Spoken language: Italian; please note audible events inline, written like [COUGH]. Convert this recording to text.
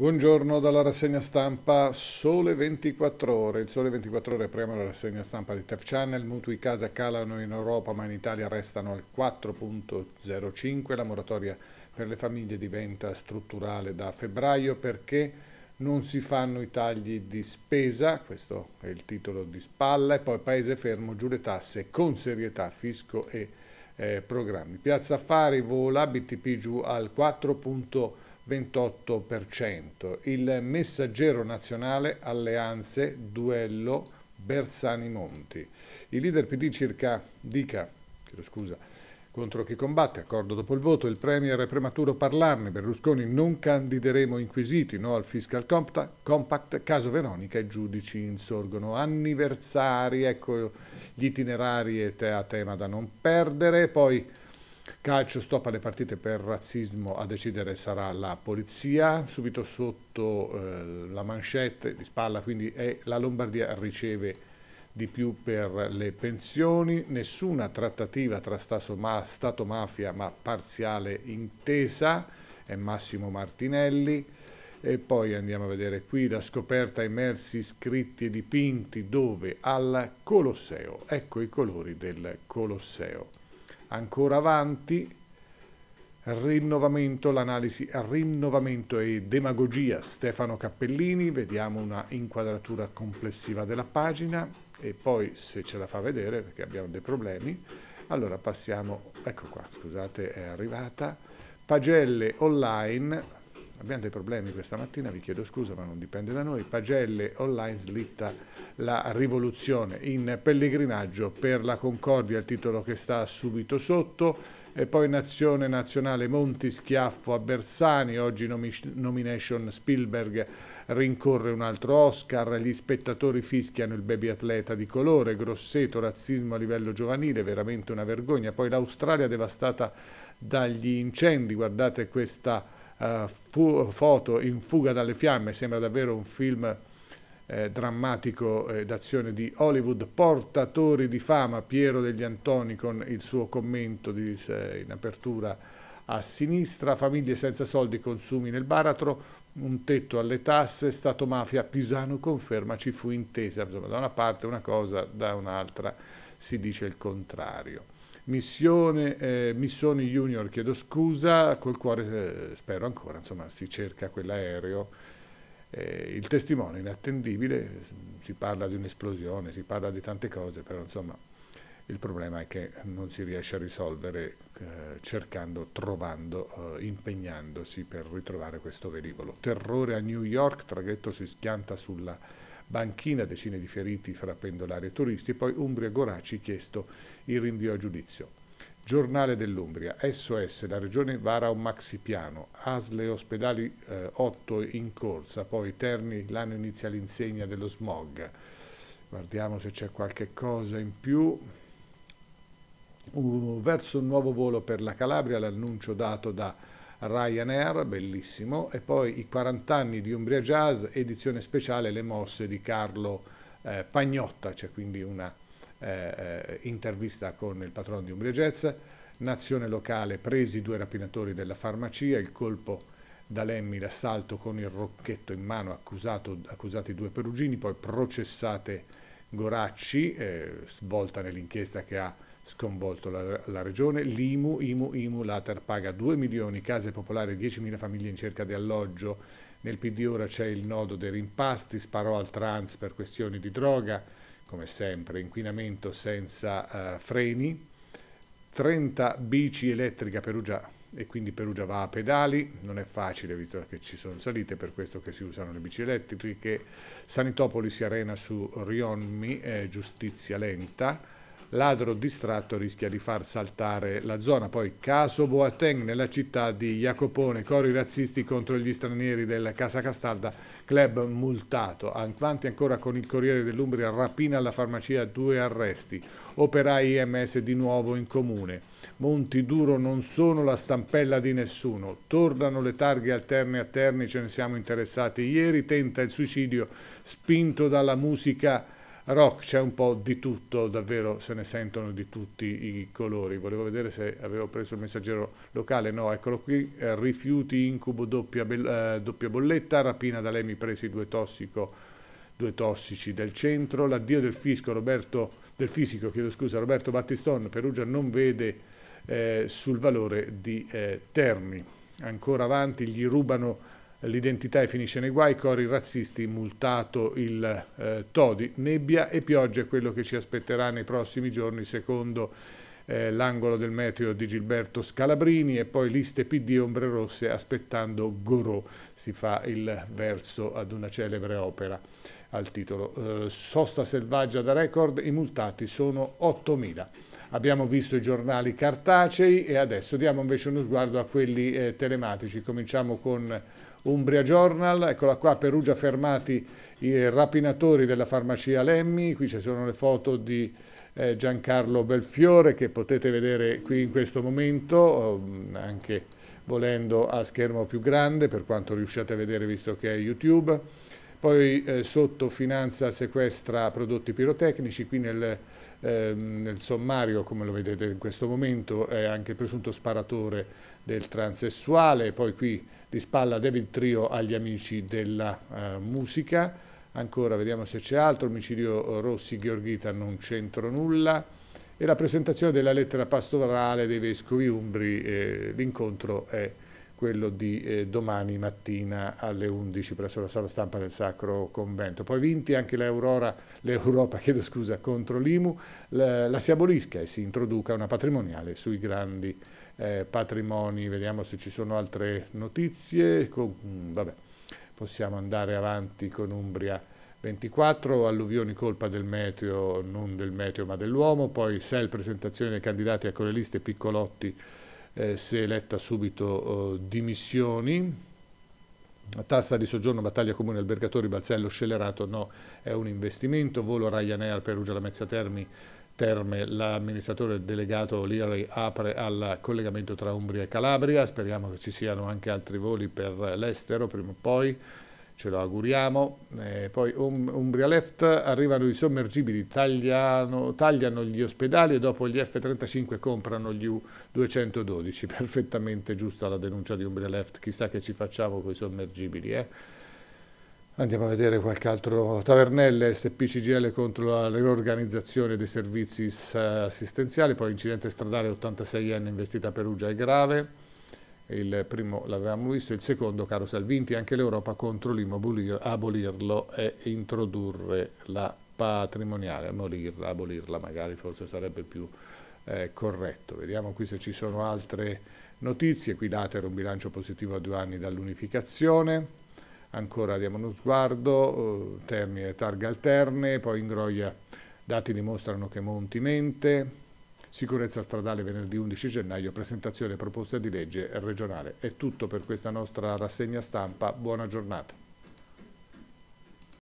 Buongiorno dalla rassegna stampa Sole 24 ore. Il Sole 24 ore preme la rassegna stampa di TEF Channel. Mutui casa calano in Europa ma in Italia restano al 4.05. La moratoria per le famiglie diventa strutturale da febbraio perché non si fanno i tagli di spesa, questo è il titolo di spalla, e poi paese fermo, giù le tasse con serietà, fisco e eh, programmi. Piazza Affari vola, BTP giù al 4.05. 28%, il messaggero nazionale Alleanze Duello Bersani Monti. Il leader PD circa dica, chiedo scusa, contro chi combatte, accordo dopo il voto, il Premier è prematuro parlarne, Berlusconi non candideremo inquisiti, no al fiscal compact, caso Veronica e giudici insorgono, anniversari, ecco gli itinerari a tema da non perdere, poi Calcio stop alle partite per razzismo, a decidere sarà la polizia, subito sotto eh, la manchette di spalla, quindi è la Lombardia riceve di più per le pensioni, nessuna trattativa tra ma Stato mafia ma parziale intesa, è Massimo Martinelli, e poi andiamo a vedere qui la scoperta immersi, scritti e dipinti dove? Al Colosseo, ecco i colori del Colosseo ancora avanti, rinnovamento, l'analisi rinnovamento e demagogia Stefano Cappellini, vediamo una inquadratura complessiva della pagina e poi se ce la fa vedere perché abbiamo dei problemi, allora passiamo, ecco qua, scusate è arrivata, pagelle online, abbiamo dei problemi questa mattina, vi chiedo scusa ma non dipende da noi, pagelle online slitta la rivoluzione in pellegrinaggio per la Concordia, il titolo che sta subito sotto. E poi Nazione nazionale Monti schiaffo a Bersani, oggi nomination Spielberg rincorre un altro Oscar, gli spettatori fischiano il baby atleta di colore, Grosseto, razzismo a livello giovanile, veramente una vergogna. Poi l'Australia devastata dagli incendi, guardate questa uh, foto in fuga dalle fiamme, sembra davvero un film eh, drammatico eh, d'azione di Hollywood, portatori di fama, Piero degli Antoni con il suo commento di, eh, in apertura a sinistra, famiglie senza soldi, consumi nel baratro, un tetto alle tasse, Stato mafia, Pisano conferma, ci fu intesa, insomma da una parte una cosa, da un'altra si dice il contrario. Missione, eh, Missioni Junior, chiedo scusa, col cuore eh, spero ancora, insomma si cerca quell'aereo eh, il testimone inattendibile, si parla di un'esplosione, si parla di tante cose, però insomma il problema è che non si riesce a risolvere eh, cercando, trovando, eh, impegnandosi per ritrovare questo velivolo. Terrore a New York, traghetto si schianta sulla banchina, decine di feriti fra pendolari e turisti, poi Umbria Goraci chiesto il rinvio a giudizio. Giornale dell'Umbria, SOS, la regione vara un maxipiano, ASLE ospedali eh, 8 in corsa, poi Terni, l'anno inizia l'insegna dello smog. Guardiamo se c'è qualche cosa in più. Uh, verso un nuovo volo per la Calabria, l'annuncio dato da Ryanair, bellissimo, e poi i 40 anni di Umbria Jazz, edizione speciale Le mosse di Carlo eh, Pagnotta, c'è quindi una eh, eh, intervista con il patrono di Umbria Jazz, Nazione locale, presi due rapinatori della farmacia, il colpo da Lemmi, l'assalto con il rocchetto in mano, accusato, accusati due perugini, poi processate Goracci, eh, svolta nell'inchiesta che ha sconvolto la, la, regione, l'IMU, IMU, IMU, l'Ater paga 2 milioni, case popolari, 10.000 famiglie in cerca di alloggio, nel PD ora c'è il nodo dei rimpasti, sparò al trans per questioni di droga, come sempre, inquinamento senza eh, freni, 30 bici elettrica Perugia e quindi Perugia va a pedali, non è facile visto che ci sono salite, per questo che si usano le bici elettriche, Sanitopoli si arena su Rionmi, eh, giustizia lenta, Ladro distratto rischia di far saltare la zona. Poi caso Boateng nella città di Jacopone, cori razzisti contro gli stranieri del Casa Castalda, club multato. Avanti ancora con il Corriere dell'Umbria, rapina alla farmacia, due arresti. Operai IMS di nuovo in comune. Monti Duro non sono la stampella di nessuno. Tornano le targhe alterne a Terni, ce ne siamo interessati ieri. Tenta il suicidio spinto dalla musica rock c'è un po' di tutto, davvero se ne sentono di tutti i colori. Volevo vedere se avevo preso il messaggero locale, no, eccolo qui, eh, rifiuti, incubo, doppia, eh, doppia, bolletta, rapina da lei mi presi due, tossico, due tossici del centro, l'addio del, fisco, Roberto, del fisico, chiedo scusa, Roberto Battiston, Perugia non vede eh, sul valore di eh, Termi. Ancora avanti, gli rubano l'identità e finisce nei guai, cori razzisti, multato il eh, Todi, nebbia e pioggia è quello che ci aspetterà nei prossimi giorni secondo eh, l'angolo del meteo di Gilberto Scalabrini e poi liste PD ombre rosse aspettando Gorò, si fa il verso ad una celebre opera al titolo. Eh, sosta selvaggia da record, i multati sono 8.000. Abbiamo visto i giornali cartacei e adesso diamo invece uno sguardo a quelli eh, telematici. Cominciamo con Umbria Journal, eccola qua, Perugia fermati i rapinatori della farmacia Lemmi, qui ci sono le foto di eh, Giancarlo Belfiore che potete vedere qui in questo momento, ehm, anche volendo a schermo più grande per quanto riusciate a vedere visto che è YouTube. Poi eh, sotto finanza sequestra prodotti pirotecnici, qui nel, eh, nel, sommario, come lo vedete in questo momento, è anche il presunto sparatore del transessuale, poi qui di spalla David Trio agli amici della eh, musica. Ancora vediamo se c'è altro, omicidio eh, Rossi Gheorghita non c'entro nulla e la presentazione della lettera pastorale dei vescovi umbri, eh, l'incontro è quello di eh, domani mattina alle 11 presso la sala stampa del Sacro Convento. Poi vinti anche l'Europa [LAUGHS] contro l'Imu, la, la si abolisca e si introduca una patrimoniale sui grandi eh, patrimoni, vediamo se ci sono altre notizie, con, mm, vabbè, possiamo andare avanti con Umbria 24, alluvioni colpa del meteo, non del meteo ma dell'uomo, poi SEL presentazione dei candidati a quelle liste, Piccolotti eh, si eletta subito eh, dimissioni, tassa di soggiorno, battaglia comune, albergatori, Balzello, scellerato, no, è un investimento, volo Ryanair, Perugia, la Mezza Termi, Terme. L'amministratore delegato Liri apre al collegamento tra Umbria e Calabria, speriamo che ci siano anche altri voli per l'estero prima o poi, ce lo auguriamo. E poi um, Umbria Left, arrivano i sommergibili, tagliano, tagliano gli ospedali e dopo gli F-35 comprano gli U-212, [LAUGHS] perfettamente giusta la denuncia di Umbria Left, chissà che ci facciamo con i sommergibili. Eh? Andiamo a vedere qualche altro tavernelle, SPCGL contro la riorganizzazione dei servizi assistenziali, poi incidente stradale 86enne investita Perugia è grave, il primo l'avevamo visto, il secondo caro Salvinti, anche l'Europa contro l'IMO, abolirlo e introdurre la patrimoniale, abolirla, abolirla magari forse sarebbe più eh, corretto. Vediamo qui se ci sono altre notizie, qui l'Atero un bilancio positivo a due anni dall'unificazione ancora diamo uno sguardo, eh, termine targa alterne, poi in groia dati dimostrano che Monti mente, sicurezza stradale venerdì 11 gennaio, presentazione proposta di legge regionale. È tutto per questa nostra rassegna stampa, buona giornata.